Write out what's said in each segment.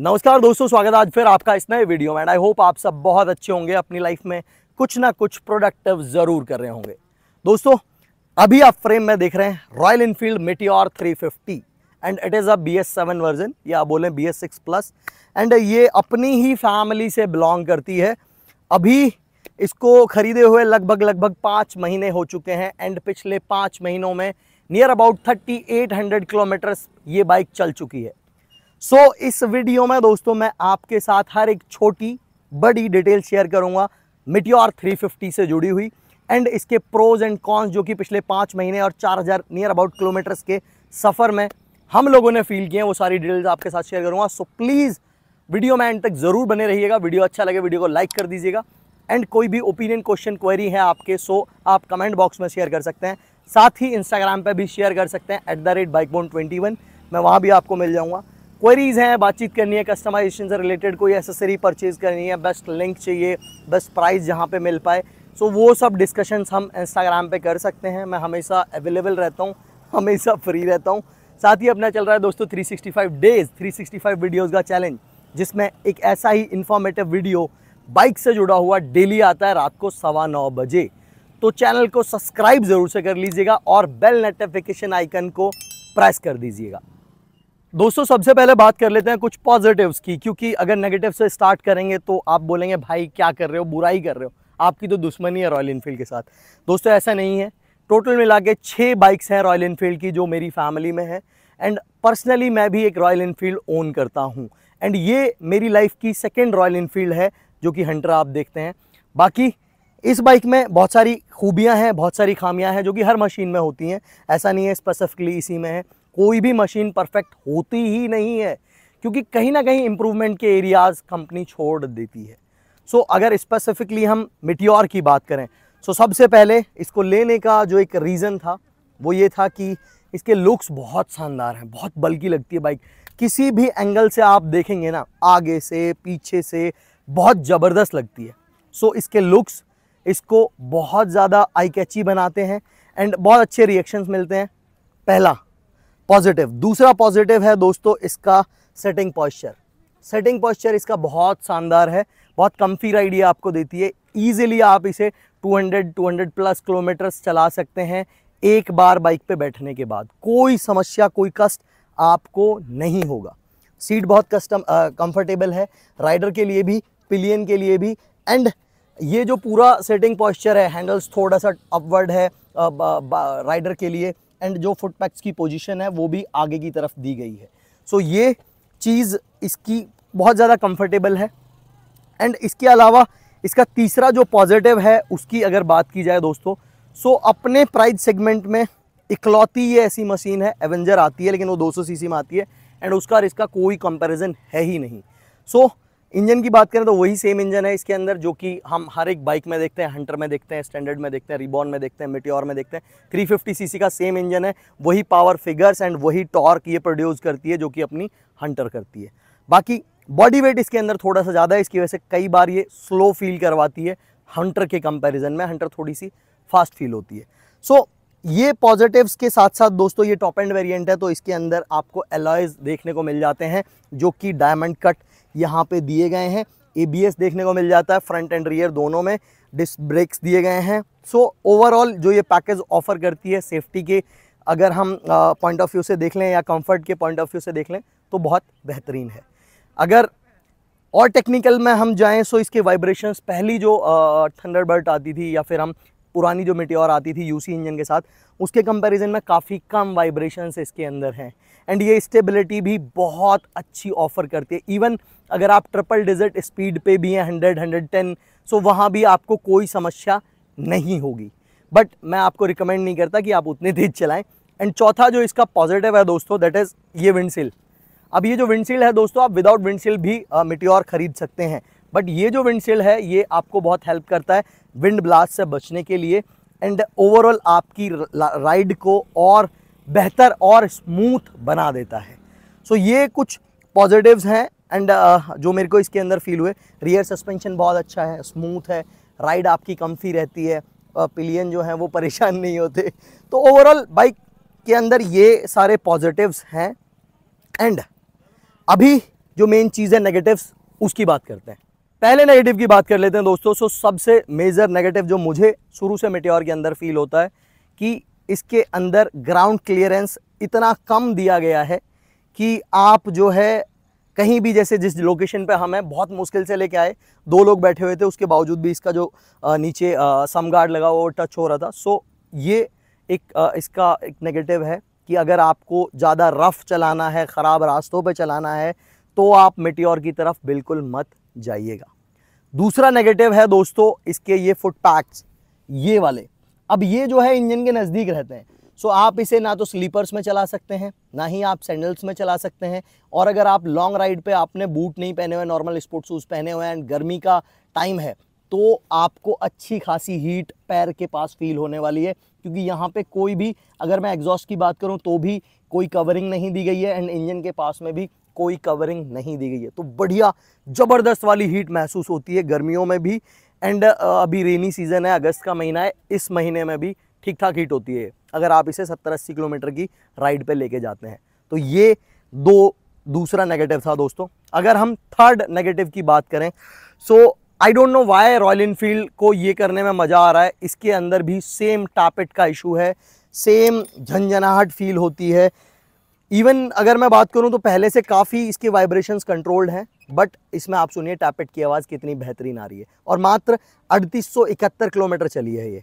नमस्कार दोस्तों स्वागत है आज फिर आपका इस नए वीडियो में एंड आई होप आप सब बहुत अच्छे होंगे अपनी लाइफ में कुछ ना कुछ प्रोडक्टिव ज़रूर कर रहे होंगे दोस्तों अभी आप फ्रेम में देख रहे हैं Royal Enfield three 350 and it is a B S seven version या बोलें B S six plus and ये अपनी ही फैमिली से बिलोंग करती है अभी इसको ख़रीदे हुए लगभग लगभग पाँच महीने हो चुके हैं एंड पिछले पाँच महीनों में near about thirty eight hundred kilometres ये बाइक चल चुकी है सो so, इस वीडियो में दोस्तों मैं आपके साथ हर एक छोटी बड़ी डिटेल शेयर करूंगा मिट्योर 350 से जुड़ी हुई एंड इसके प्रोज एंड कॉन्स जो कि पिछले पाँच महीने और चार हज़ार नियर अबाउट किलोमीटर्स के सफ़र में हम लोगों ने फील किए हैं वो सारी डिटेल्स आपके साथ शेयर करूँगा सो so, प्लीज़ वीडियो में एंड तक ज़रूर बने रहिएगा वीडियो अच्छा लगे वीडियो को लाइक कर दीजिएगा एंड कोई भी ओपिनियन क्वेश्चन क्वेरी है आपके सो आप कमेंट बॉक्स में शेयर कर सकते हैं साथ ही इंस्टाग्राम पर भी शेयर कर सकते हैं at the rate bike bone twenty one मैं वहाँ भी आपको मिल जाऊँगा क्वेरीज़ हैं बातचीत करनी है कस्टमाइजेशन से रिलेटेड कोई एसेसरी परचेज़ करनी है बेस्ट लिंक चाहिए बेस्ट प्राइस जहाँ पे मिल पाए सो so, वो सब डिस्कशंस हम इंस्टाग्राम पे कर सकते हैं मैं हमेशा अवेलेबल रहता हूँ हमेशा फ्री रहता हूँ साथ ही अपना चल रहा है दोस्तों 365 डेज़ 365 वीडियोज़ का चैलेंज जिसमें एक ऐसा ही इन्फॉर्मेटिव वीडियो बाइक से जुड़ा हुआ डेली आता है रात को सवा नौ बजे तो चैनल को सब्सक्राइब ज़रूर से कर लीजिएगा और बेल नोटिफिकेशन आइकन को प्रेस कर दीजिएगा दोस्तों सबसे पहले बात कर लेते हैं कुछ पॉजिटिव्स की क्योंकि अगर नेगेटिव से स्टार्ट करेंगे तो आप बोलेंगे भाई क्या कर रहे हो बुराई कर रहे हो आपकी तो दुश्मनी है रॉयल इनफील्ड के साथ दोस्तों ऐसा नहीं है टोटल मिला के छः बाइक्स हैं रॉयल इनफील्ड की जो मेरी फैमिली में है एंड पर्सनली मैं भी एक रॉयल इनफील्ड ओन करता हूँ एंड ये मेरी लाइफ की सेकेंड रॉयल इनफील्ड है जो कि हंटर आप देखते हैं बाकी इस बाइक में बहुत सारी खूबियाँ हैं बहुत सारी खामियाँ हैं जो कि हर मशीन में होती हैं ऐसा नहीं है स्पेसिफिकली इसी में है कोई भी मशीन परफेक्ट होती ही नहीं है क्योंकि कहीं ना कहीं इम्प्रूवमेंट के एरियाज़ कंपनी छोड़ देती है सो so, अगर स्पेसिफिकली हम मिट्योर की बात करें सो so, सबसे पहले इसको लेने का जो एक रीज़न था वो ये था कि इसके लुक्स बहुत शानदार हैं बहुत बल्कि लगती है बाइक किसी भी एंगल से आप देखेंगे ना आगे से पीछे से बहुत ज़बरदस्त लगती है सो so, इसके लुक्स इसको बहुत ज़्यादा आई कैची बनाते हैं एंड बहुत अच्छे रिएक्शंस मिलते हैं पहला पॉजिटिव दूसरा पॉजिटिव है दोस्तों इसका सेटिंग पॉस्चर सेटिंग पॉस्चर इसका बहुत शानदार है बहुत कम्फी राइड ये आपको देती है ईजिली आप इसे 200 200 प्लस किलोमीटर्स चला सकते हैं एक बार बाइक पे बैठने के बाद कोई समस्या कोई कष्ट आपको नहीं होगा सीट बहुत कस्टम कंफर्टेबल है राइडर के लिए भी पिलियन के लिए भी एंड ये जो पूरा सेटिंग पॉस्चर है हैंडल्स थोड़ा सा अपवर्ड है आ, बा, बा, राइडर के लिए एंड जो फुट पैक्स की पोजीशन है वो भी आगे की तरफ दी गई है सो so, ये चीज़ इसकी बहुत ज़्यादा कंफर्टेबल है एंड इसके अलावा इसका तीसरा जो पॉजिटिव है उसकी अगर बात की जाए दोस्तों सो so, अपने प्राइस सेगमेंट में इकलौती ये ऐसी मशीन है एवेंजर आती है लेकिन वो 200 सीसी में आती है एंड उसका इसका कोई कंपैरिजन है ही नहीं सो so, इंजन की बात करें तो वही सेम इंजन है इसके अंदर जो कि हम हर एक बाइक में देखते हैं हंटर में देखते हैं स्टैंडर्ड में देखते हैं रिबॉन में देखते हैं मिट्योर में देखते हैं 350 सीसी का सेम इंजन है वही पावर फिगर्स एंड वही टॉर्क ये प्रोड्यूस करती है जो कि अपनी हंटर करती है बाकी बॉडी वेट इसके अंदर थोड़ा सा ज़्यादा है इसकी वजह से कई बार ये स्लो फील करवाती है हंटर के कंपेरिजन में हंटर थोड़ी सी फास्ट फील होती है सो so, ये पॉजिटिव्स के साथ साथ दोस्तों ये टॉप एंड वेरिएंट है तो इसके अंदर आपको एलॉयज देखने को मिल जाते हैं जो कि डायमंड कट यहाँ पे दिए गए हैं एबीएस देखने को मिल जाता है फ्रंट एंड रियर दोनों में डिस्क ब्रेक्स दिए गए हैं सो ओवरऑल जो ये पैकेज ऑफर करती है सेफ्टी के अगर हम पॉइंट ऑफ व्यू से देख लें या कंफर्ट के पॉइंट ऑफ व्यू से देख लें तो बहुत बेहतरीन है अगर और टेक्निकल में हम जाएं सो इसके वाइब्रेशंस पहली जो थंडरबर्ड आती थी या फिर हम पुरानी जो मिट्योर आती थी यूसी इंजन के साथ उसके कंपैरिजन में काफ़ी कम वाइब्रेशंस इसके अंदर हैं एंड ये स्टेबिलिटी भी बहुत अच्छी ऑफर करती है इवन अगर आप ट्रिपल डिजिट स्पीड पे भी हैं हंड्रेड हंड्रेड टेन सो वहाँ भी आपको कोई समस्या नहीं होगी बट मैं आपको रिकमेंड नहीं करता कि आप उतनी तेज़ चलाएँ एंड चौथा जो इसका पॉजिटिव है दोस्तों दैट इज़ ये विंडसील अब ये जो विंडसील्ड है दोस्तों आप विदाउट विंडसील्ड भी मिट्योर ख़रीद सकते हैं बट ये जो विंडशील्ड है ये आपको बहुत हेल्प करता है विंड ब्लास्ट से बचने के लिए एंड ओवरऑल आपकी राइड को और बेहतर और स्मूथ बना देता है सो so, ये कुछ पॉजिटिव्स हैं एंड uh, जो मेरे को इसके अंदर फील हुए रियर सस्पेंशन बहुत अच्छा है स्मूथ है राइड आपकी कम्फी रहती है पिलियन जो हैं वो परेशान नहीं होते तो ओवरऑल बाइक के अंदर ये सारे पॉजिटिव्स हैं एंड अभी जो मेन चीज़ है नेगेटिव्स उसकी बात करते हैं पहले नेगेटिव की बात कर लेते हैं दोस्तों सो सबसे मेजर नेगेटिव जो मुझे शुरू से मेटेर के अंदर फील होता है कि इसके अंदर ग्राउंड क्लियरेंस इतना कम दिया गया है कि आप जो है कहीं भी जैसे जिस लोकेशन पे हम हैं बहुत मुश्किल से लेके आए दो लोग बैठे हुए थे उसके बावजूद भी इसका जो नीचे सम गार्ड लगा हुआ टच हो रहा था सो ये एक इसका एक नेगेटिव है कि अगर आपको ज़्यादा रफ़ चलाना है ख़राब रास्तों पे चलाना है तो आप मिट्योर की तरफ बिल्कुल मत जाइएगा दूसरा नेगेटिव है दोस्तों इसके ये फुट पैक्स ये वाले अब ये जो है इंजन के नज़दीक रहते हैं सो आप इसे ना तो स्लीपर्स में चला सकते हैं ना ही आप सैंडल्स में चला सकते हैं और अगर आप लॉन्ग राइड पे आपने बूट नहीं पहने हुए नॉर्मल स्पोर्ट शूज़ पहने हुए हैं एंड गर्मी का टाइम है तो आपको अच्छी खासी हीट पैर के पास फील होने वाली है क्योंकि यहाँ पे कोई भी अगर मैं एग्जॉस्ट की बात करूँ तो भी कोई कवरिंग नहीं दी गई है एंड इंजन के पास में भी कोई कवरिंग नहीं दी गई है तो बढ़िया ज़बरदस्त वाली हीट महसूस होती है गर्मियों में भी एंड अभी रेनी सीज़न है अगस्त का महीना है इस महीने में भी ठीक ठाक हीट होती है अगर आप इसे सत्तर अस्सी किलोमीटर की राइड पर लेके जाते हैं तो ये दो दूसरा नेगेटिव था दोस्तों अगर हम थर्ड नेगेटिव की बात करें so I don't know why Royal Enfield को ये करने में मज़ा आ रहा है इसके अंदर भी सेम टापेट का इशू है सेम झंझनाहट फील होती है इवन अगर मैं बात करूं तो पहले से काफ़ी इसके वाइब्रेशंस कंट्रोल्ड हैं बट इसमें आप सुनिए टैपेट की आवाज़ कितनी बेहतरीन आ रही है और मात्र अड़तीस किलोमीटर चली है ये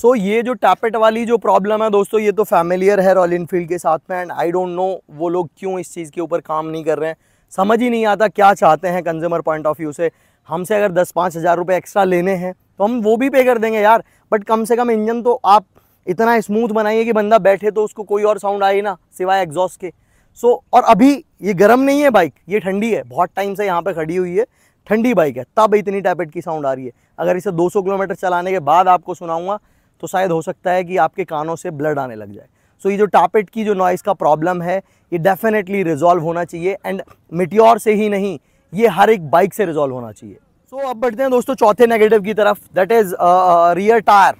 सो so, ये जो टैपेट वाली जो प्रॉब्लम है दोस्तों ये तो फैमिलियर है रॉयल इनफील्ड के साथ में एंड आई डोंट नो वो लोग क्यों इस चीज़ के ऊपर काम नहीं कर रहे हैं समझ ही नहीं आता क्या चाहते हैं कंज्यूमर पॉइंट ऑफ व्यू से हमसे अगर दस पाँच हज़ार रुपये एक्स्ट्रा लेने हैं तो हम वो भी पे कर देंगे यार बट कम से कम इंजन तो आप इतना स्मूथ बनाइए कि बंदा बैठे तो उसको कोई और साउंड आए ना सिवाय एग्जॉस्ट के सो so, और अभी ये गर्म नहीं है बाइक ये ठंडी है बहुत टाइम से यहाँ पर खड़ी हुई है ठंडी बाइक है तब इतनी टैपेट की साउंड आ रही है अगर इसे 200 किलोमीटर चलाने के बाद आपको सुनाऊंगा तो शायद हो सकता है कि आपके कानों से ब्लड आने लग जाए सो so, ये जो टापेट की जो नॉइज़ का प्रॉब्लम है ये डेफिनेटली रिजॉल्व होना चाहिए एंड मिट्योर से ही नहीं ये हर एक बाइक से रिजॉल्व होना चाहिए सो so, अब बढ़ते हैं दोस्तों चौथे नेगेटिव की तरफ दैट इज़ रियर टायर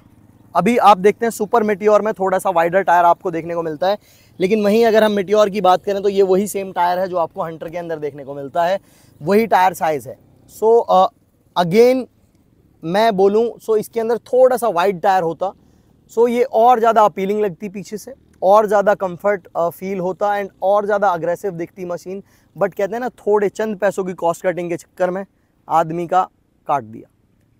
अभी आप देखते हैं सुपर मिट्योर में थोड़ा सा वाइडर टायर आपको देखने को मिलता है लेकिन वहीं अगर हम मिट्योर की बात करें तो ये वही सेम टायर है जो आपको हंटर के अंदर देखने को मिलता है वही टायर साइज़ है सो so, अगेन uh, मैं बोलूँ सो इसके अंदर थोड़ा सा वाइड टायर होता सो ये और ज़्यादा अपीलिंग लगती पीछे से और ज़्यादा कंफर्ट फील होता एंड और ज़्यादा अग्रेसिव दिखती मशीन बट कहते हैं ना थोड़े चंद पैसों की कॉस्ट कटिंग के चक्कर में आदमी का काट दिया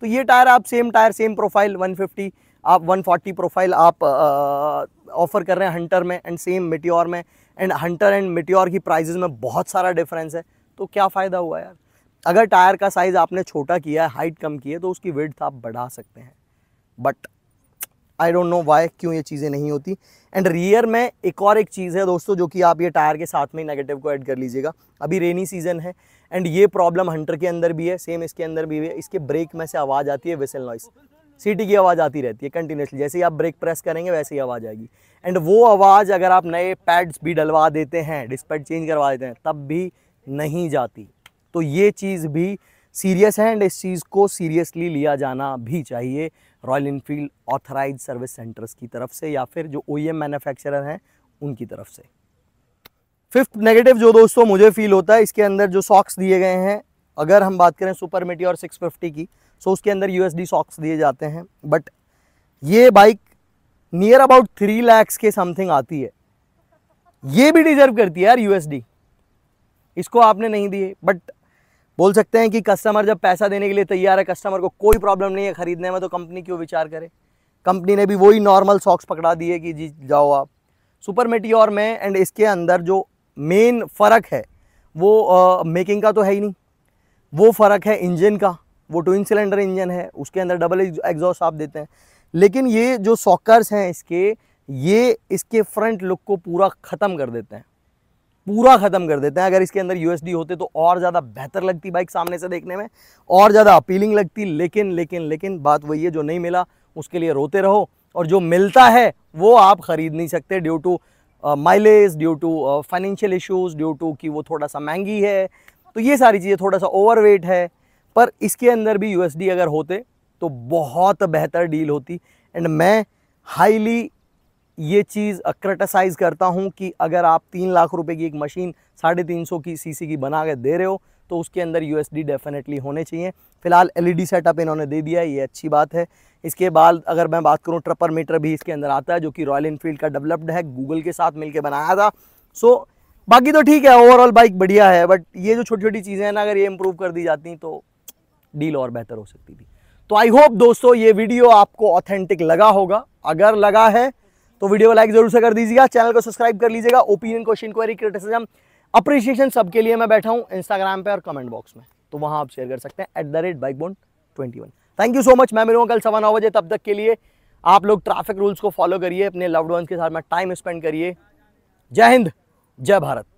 तो ये टायर आप सेम टायर सेम प्रोफाइल 150 आप 140 प्रोफाइल आप ऑफ़र uh, कर रहे हैं हंटर में एंड सेम मिट्योर में एंड हंटर एंड मिट्योर की प्राइजेज़ में बहुत सारा डिफरेंस है तो क्या फ़ायदा हुआ यार अगर टायर का साइज़ आपने छोटा किया है हाइट कम की है तो उसकी विड्थ आप बढ़ा सकते हैं but I don't know why क्यों ये चीज़ें नहीं होती एंड रियर में एक और एक चीज़ है दोस्तों जो कि आप ये टायर के साथ में ही नेगेटिव को ऐड कर लीजिएगा अभी रेनी सीजन है एंड ये प्रॉब्लम हंटर के अंदर भी है सेम इसके अंदर भी है इसके ब्रेक में से आवाज़ आती है विसल नॉइस सीटी की आवाज़ आती रहती है कंटिन्यूसली जैसे ही आप ब्रेक प्रेस करेंगे वैसे ही आवाज़ आएगी एंड वो आवाज़ अगर आप नए पैड्स भी डलवा देते हैं डिस्पैड चेंज करवा देते हैं तब भी नहीं जाती तो ये चीज़ भी सीरियस है एंड इस चीज़ को सीरियसली लिया जाना भी चाहिए Royal Enfield authorise service centres की तरफ से या फिर जो ओ मैन्युफैक्चरर e हैं उनकी तरफ से फिफ्थ नेगेटिव जो दोस्तों मुझे फील होता है इसके अंदर जो सॉक्स दिए गए हैं अगर हम बात करें सुपर मिटी और सिक्स फिफ्टी की सो उसके अंदर यूएसडी सॉक्स दिए जाते हैं बट ये bike near about three lakhs के समथिंग आती है ये भी डिजर्व करती है यार यूएसडी इसको आपने नहीं दिए बट बोल सकते हैं कि कस्टमर जब पैसा देने के लिए तैयार है कस्टमर को कोई प्रॉब्लम नहीं है ख़रीदने में तो कंपनी क्यों विचार करे कंपनी ने भी वही नॉर्मल सॉक्स पकड़ा दिए कि जी जाओ आप सुपर मेटियोर में एंड इसके अंदर जो मेन फ़र्क है वो मेकिंग uh, का तो है ही नहीं वो फ़र्क है इंजन का वो ट्विन सिलेंडर इंजन है उसके अंदर डबल एग्जॉस्ट आप देते हैं लेकिन ये जो सॉकर्स हैं इसके ये इसके फ्रंट लुक को पूरा ख़त्म कर देते हैं पूरा ख़त्म कर देते हैं अगर इसके अंदर यूएसडी होते तो और ज़्यादा बेहतर लगती बाइक सामने से देखने में और ज़्यादा अपीलिंग लगती लेकिन लेकिन लेकिन बात वही है जो नहीं मिला उसके लिए रोते रहो और जो मिलता है वो आप ख़रीद नहीं सकते due to mileage due to financial issues due to कि वो थोड़ा सा महंगी है तो ये सारी चीज़ें थोड़ा सा ओवरवेट है पर इसके अंदर भी यूएसडी अगर होते तो बहुत बेहतर डील होती एंड मैं हाईली ये चीज़ क्रिटिसाइज़ करता हूँ कि अगर आप तीन लाख रुपए की एक मशीन साढ़े तीन सौ की सीसी की बना के दे रहे हो तो उसके अंदर यू डेफिनेटली होने चाहिए फिलहाल एलईडी सेटअप e इन्होंने दे दिया है ये अच्छी बात है इसके बाद अगर मैं बात करूँ ट्रपर मीटर भी इसके अंदर आता है जो कि रॉयल इनफील्ड का डेवलप्ड है गूगल के साथ मिलकर बनाया था सो बाकी तो ठीक है ओवरऑल बाइक बढ़िया है बट ये जो छोटी छोटी चीज़ें हैं ना अगर ये इम्प्रूव कर दी जाती तो डील और बेहतर हो सकती थी तो आई होप दोस्तों ये वीडियो आपको ऑथेंटिक लगा होगा अगर लगा है तो वीडियो को लाइक जरूर से कर दीजिएगा चैनल को सब्सक्राइब कर लीजिएगा opinion question query criticism appreciation सबके लिए मैं बैठा हूँ इंस्टाग्राम पे और कमेंट बॉक्स में तो वहाँ आप शेयर कर सकते हैं at the rate bike bone twenty one thank you so much मैं मिलूंगा कल सवा नौ बजे तब तक के लिए आप लोग ट्रैफिक रूल्स को फॉलो करिए अपने लव्ड वंस के साथ में टाइम स्पेंड करिए जय हिंद जय भारत